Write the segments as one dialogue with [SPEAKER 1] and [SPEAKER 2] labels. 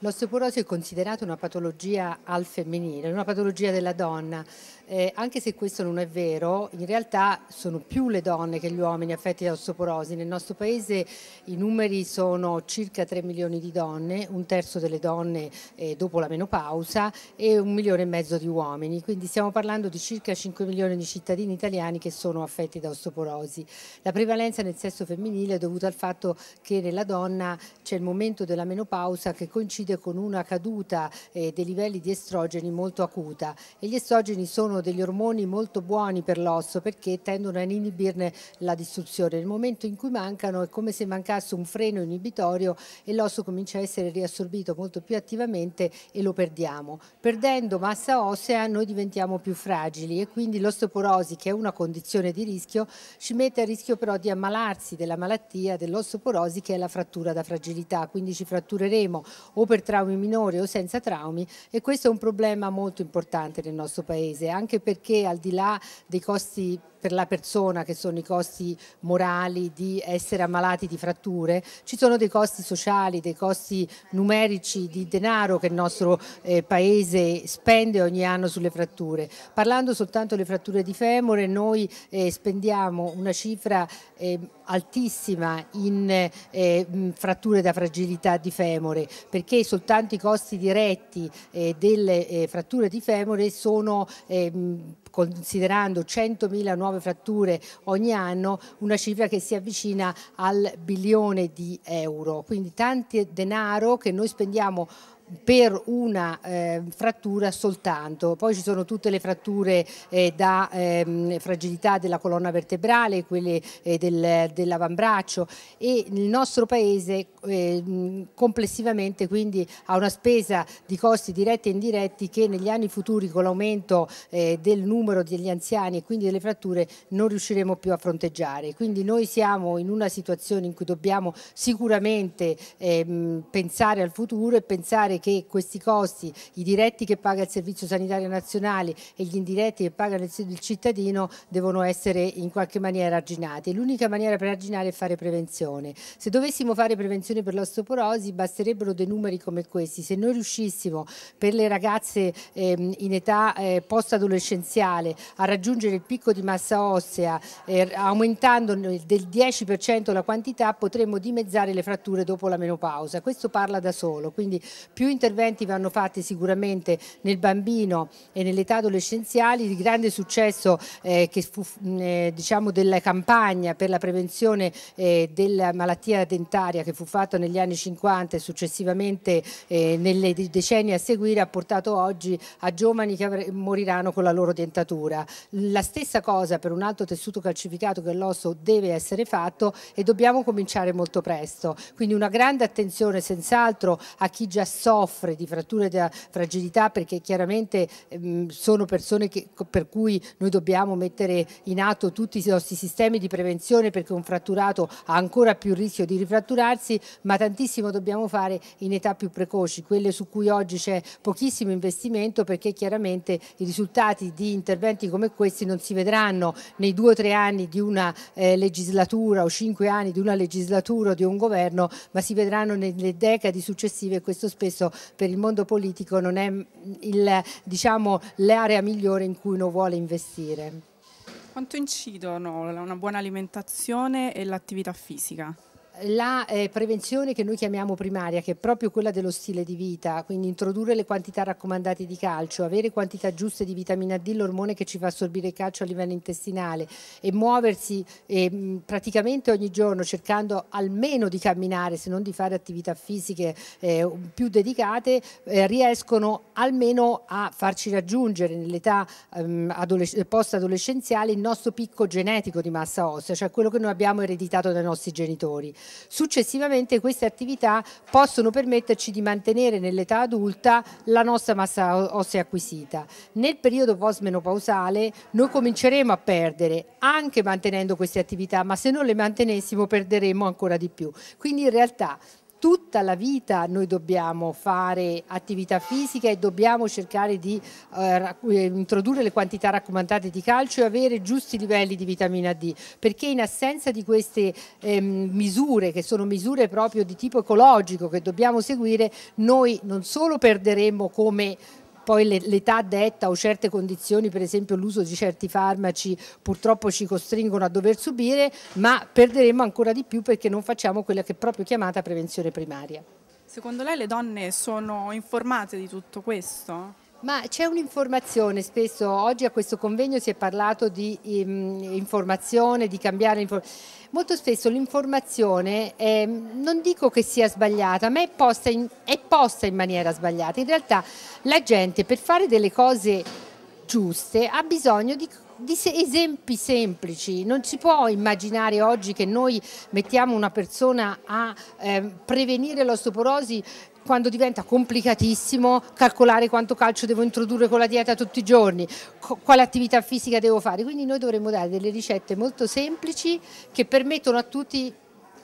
[SPEAKER 1] L'osteoporosi è considerata una patologia al femminile, una patologia della donna. Eh, anche se questo non è vero, in realtà sono più le donne che gli uomini affetti da osteoporosi. Nel nostro paese i numeri sono circa 3 milioni di donne, un terzo delle donne eh, dopo la menopausa e un milione e mezzo di uomini. Quindi stiamo parlando di circa 5 milioni di cittadini italiani che sono affetti da osteoporosi. La prevalenza nel sesso femminile è dovuta al fatto che nella donna c'è il momento della menopausa che coincide coincide con una caduta eh, dei livelli di estrogeni molto acuta e gli estrogeni sono degli ormoni molto buoni per l'osso perché tendono a inibirne la distruzione. Nel momento in cui mancano è come se mancasse un freno inibitorio e l'osso comincia a essere riassorbito molto più attivamente e lo perdiamo. Perdendo massa ossea noi diventiamo più fragili e quindi l'osteoporosi che è una condizione di rischio ci mette a rischio però di ammalarsi della malattia dell'osteoporosi che è la frattura da fragilità, quindi ci frattureremo o per per traumi minori o senza traumi e questo è un problema molto importante nel nostro paese, anche perché al di là dei costi per la persona che sono i costi morali di essere ammalati di fratture, ci sono dei costi sociali, dei costi numerici di denaro che il nostro eh, paese spende ogni anno sulle fratture. Parlando soltanto delle fratture di femore, noi eh, spendiamo una cifra eh, altissima in eh, fratture da fragilità di femore, perché soltanto i costi diretti eh, delle eh, fratture di femore sono ehm, considerando 100.000 nuove fratture ogni anno, una cifra che si avvicina al bilione di euro. Quindi tanti denaro che noi spendiamo per una eh, frattura soltanto, poi ci sono tutte le fratture eh, da ehm, fragilità della colonna vertebrale, quelle eh, del, dell'avambraccio e il nostro paese ehm, complessivamente quindi ha una spesa di costi diretti e indiretti che negli anni futuri con l'aumento eh, del numero degli anziani e quindi delle fratture non riusciremo più a fronteggiare, quindi noi siamo in una situazione in cui dobbiamo sicuramente ehm, pensare al futuro e pensare pensare che questi costi, i diretti che paga il Servizio Sanitario Nazionale e gli indiretti che paga il cittadino, devono essere in qualche maniera arginati. L'unica maniera per arginare è fare prevenzione. Se dovessimo fare prevenzione per l'osteoporosi basterebbero dei numeri come questi. Se noi riuscissimo per le ragazze ehm, in età eh, post-adolescenziale a raggiungere il picco di massa ossea eh, aumentando del 10% la quantità, potremmo dimezzare le fratture dopo la menopausa. Questo parla da solo, quindi più più interventi vanno fatti sicuramente nel bambino e nell'età adolescenziale, il grande successo eh, che fu mh, eh, diciamo della campagna per la prevenzione eh, della malattia dentaria che fu fatta negli anni 50 e successivamente eh, nelle decenni a seguire ha portato oggi a giovani che moriranno con la loro dentatura. La stessa cosa per un altro tessuto calcificato che è l'osso deve essere fatto e dobbiamo cominciare molto presto. Quindi una grande attenzione senz'altro a chi già so soffre di fratture della fragilità perché chiaramente ehm, sono persone che, per cui noi dobbiamo mettere in atto tutti i nostri sistemi di prevenzione perché un fratturato ha ancora più rischio di rifratturarsi, ma tantissimo dobbiamo fare in età più precoci, quelle su cui oggi c'è pochissimo investimento perché chiaramente i risultati di interventi come questi non si vedranno nei due o tre anni di una eh, legislatura o cinque anni di una legislatura o di un governo, ma si vedranno nelle decadi successive e questo spesso questo per il mondo politico non è mm, diciamo, l'area diciamo, migliore in cui uno vuole investire. Quanto incidono una buona alimentazione e l'attività fisica? la eh, prevenzione che noi chiamiamo primaria, che è proprio quella dello stile di vita, quindi introdurre le quantità raccomandate di calcio, avere quantità giuste di vitamina D, l'ormone che ci fa assorbire il calcio a livello intestinale e muoversi eh, praticamente ogni giorno cercando almeno di camminare, se non di fare attività fisiche eh, più dedicate, eh, riescono almeno a farci raggiungere nell'età ehm, post-adolescenziale il nostro picco genetico di massa ossea, cioè quello che noi abbiamo ereditato dai nostri genitori. Successivamente queste attività possono permetterci di mantenere nell'età adulta la nostra massa ossea acquisita. Nel periodo postmenopausale noi cominceremo a perdere anche mantenendo queste attività, ma se non le mantenessimo perderemmo ancora di più. Quindi in realtà tutta la vita noi dobbiamo fare attività fisica e dobbiamo cercare di eh, eh introdurre le quantità raccomandate di calcio e avere giusti livelli di vitamina D, perché in assenza di queste eh, misure, che sono misure proprio di tipo ecologico che dobbiamo seguire, noi non solo perderemo come poi l'età detta o certe condizioni, per esempio l'uso di certi farmaci purtroppo ci costringono a dover subire, ma perderemo ancora di più perché non facciamo quella che è proprio chiamata prevenzione primaria. Secondo lei le donne sono informate di tutto questo? Ma c'è un'informazione, spesso oggi a questo convegno si è parlato di um, informazione, di cambiare informazione. Molto spesso l'informazione, eh, non dico che sia sbagliata, ma è posta, in, è posta in maniera sbagliata. In realtà la gente per fare delle cose giuste ha bisogno di di esempi semplici, non si può immaginare oggi che noi mettiamo una persona a eh, prevenire l'ostoporosi quando diventa complicatissimo calcolare quanto calcio devo introdurre con la dieta tutti i giorni, quale attività fisica devo fare. Quindi noi dovremmo dare delle ricette molto semplici che permettono a tutti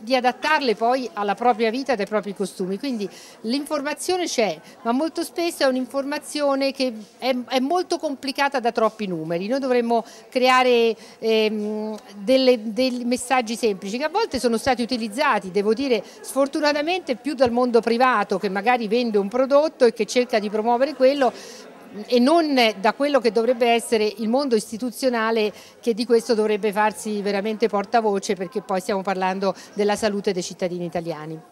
[SPEAKER 1] di adattarle poi alla propria vita e ai propri costumi. Quindi l'informazione c'è, ma molto spesso è un'informazione che è, è, molto complicata da troppi numeri. Noi dovremmo creare ehm, delle, dei messaggi semplici che a volte sono stati utilizzati, devo dire, sfortunatamente più dal mondo privato che magari vende un prodotto e che cerca di promuovere quello, e non da quello che dovrebbe essere il mondo istituzionale che di questo dovrebbe farsi veramente portavoce perché poi stiamo parlando della salute dei cittadini italiani.